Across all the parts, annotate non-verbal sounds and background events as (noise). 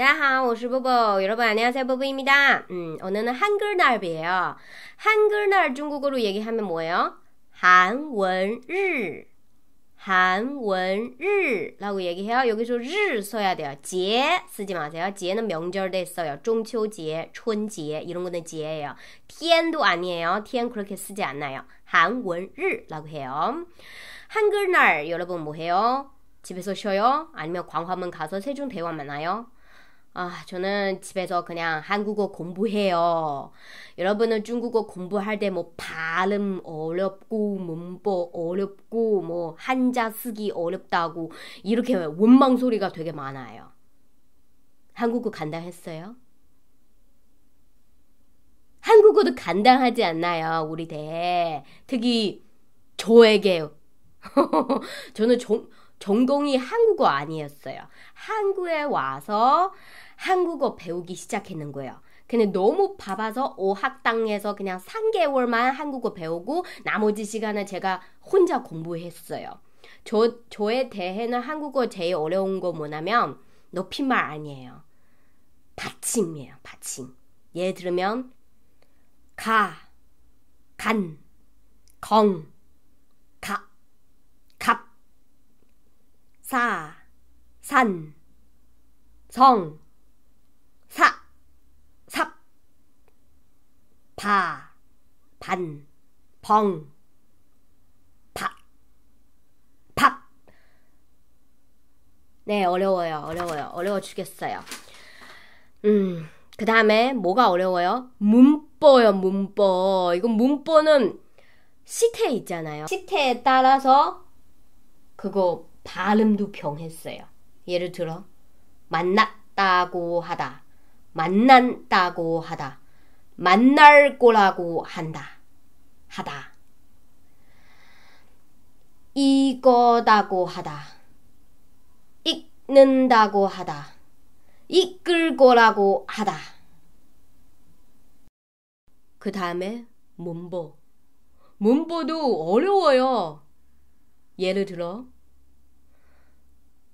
大家好,我是波波. 여러분 안녕하세요, 보보입니다. 음, 오늘은 한글날이에요. 한글날 중국어로 얘기하면 뭐예요? 한文日. 한원일라고 얘기해요. 여기서 일 써야 돼요. 제 쓰지 마세요. 제는 명절에 써요. 중秋节, 춘节 이런 거는 제예요. 天도 아니에요. 天 그렇게 쓰지 않아요. 한원일라고 해요. 한글날 여러분 뭐 해요? 집에서 쉬어요? 아니면 광화문 가서 세종 대화 만나요? 아, 저는 집에서 그냥 한국어 공부해요. 여러분은 중국어 공부할 때 뭐 발음 어렵고 문법 어렵고 뭐 한자 쓰기 어렵다고 이렇게 원망 소리가 되게 많아요. 한국어 간단했어요? 한국어도 간단하지 않나요? 우리 대 특히 저에게 (laughs) 저는 종... 전공이 한국어 아니었어요. 한국에 와서 한국어 배우기 시작했는 거예요. 근데 너무 바빠서 5학당에서 그냥 3개월만 한국어 배우고 나머지 시간은 제가 혼자 공부했어요. 저, 저에 대해는 한국어 제일 어려운 거 뭐냐면 높임말 아니에요. 받침이에요, 받침. 예를 들면, 가, 간, 건, 사, 산, 성, 사, 삽, 바, 반, 벙, 밥, 밥. 네, 어려워요, 어려워요, 어려워 죽겠어요. 음, 그 다음에 뭐가 어려워요? 문법요, 문법. 이거 문법은 시태 있잖아요. 시태에 따라서 그거 발음도 병했어요. 예를 들어 만났다고 하다, 만난다고 하다, 만날 거라고 한다, 하다. 이거다고 하다, 읽는다고 하다, 이끌 거라고 하다. 그 다음에 문보. 문보도 어려워요. 예를 들어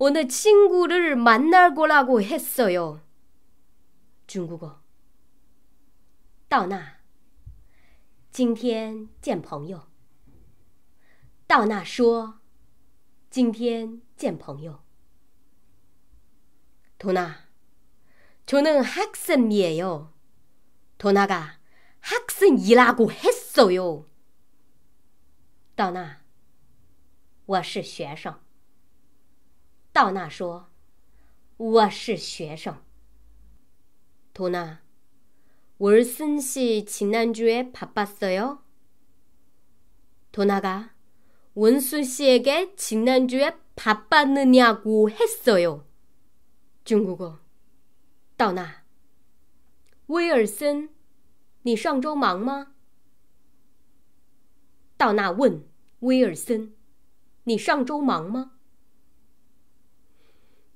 어느 친구를 만날 거라고 했어요. 중국어. 到那,今天见朋友.到那说,今天见朋友. 도나, 저는 학생이에요. 도나가 학생이라고 했어요. 到那，我是学生。 道那说我是学生도나월순씨지난주에바빴어요 도나가 원수 씨에게 지난주에 바빴느냐고 했어요. 중국어. 떠나.威尔森, 你上周忙吗? 떠나 问威尔森,你上周忙吗?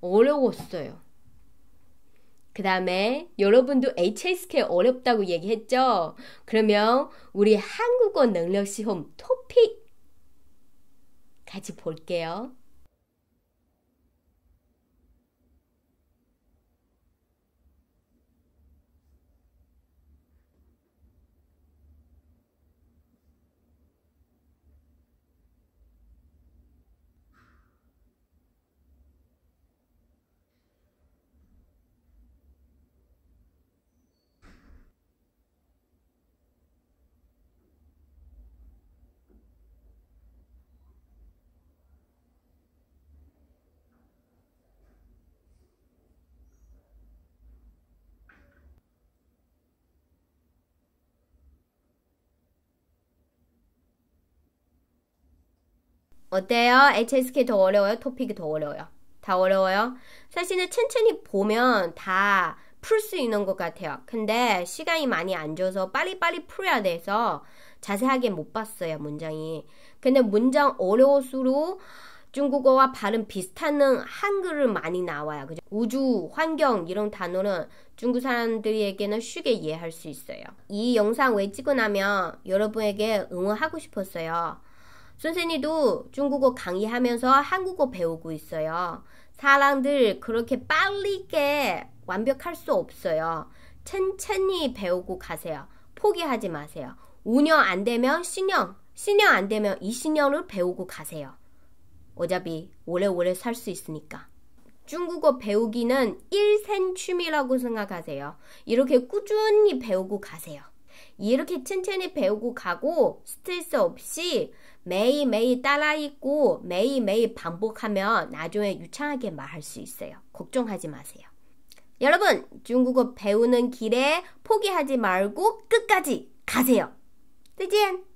어려웠어요. 그 다음에 여러분도 HSK 어렵다고 얘기했죠? 그러면 우리 한국어 능력 시험 토픽 같이 볼게요. 어때요? HSK 더 어려워요? 토픽이 더 어려워요? 다 어려워요? 사실은 천천히 보면 다 풀 수 있는 것 같아요. 근데 시간이 많이 안 줘서 빨리빨리 풀어야 돼서 자세하게 못 봤어요, 문장이. 근데 문장 어려울수록 중국어와 발음 비슷한 한글을 많이 나와요. 그죠? 우주, 환경 이런 단어는 중국 사람들에게는 쉽게 이해할 수 있어요. 이 영상 왜찍어 나면 여러분에게 응원하고 싶었어요. 선생님도 중국어 강의하면서 한국어 배우고 있어요. 사람들 그렇게 빨리게 완벽할 수 없어요. 천천히 배우고 가세요. 포기하지 마세요. 5년 안 되면 10년, 10년 안 되면 20년을 배우고 가세요. 어차피 오래오래 살 수 있으니까. 중국어 배우기는 일생 취미라고 생각하세요. 이렇게 꾸준히 배우고 가세요. 이렇게 천천히 배우고 가고 스트레스 없이 매일매일 따라 읽고 매일매일 반복하면 나중에 유창하게 말할 수 있어요. 걱정하지 마세요. 여러분, 중국어 배우는 길에 포기하지 말고 끝까지 가세요. 뜨지엔!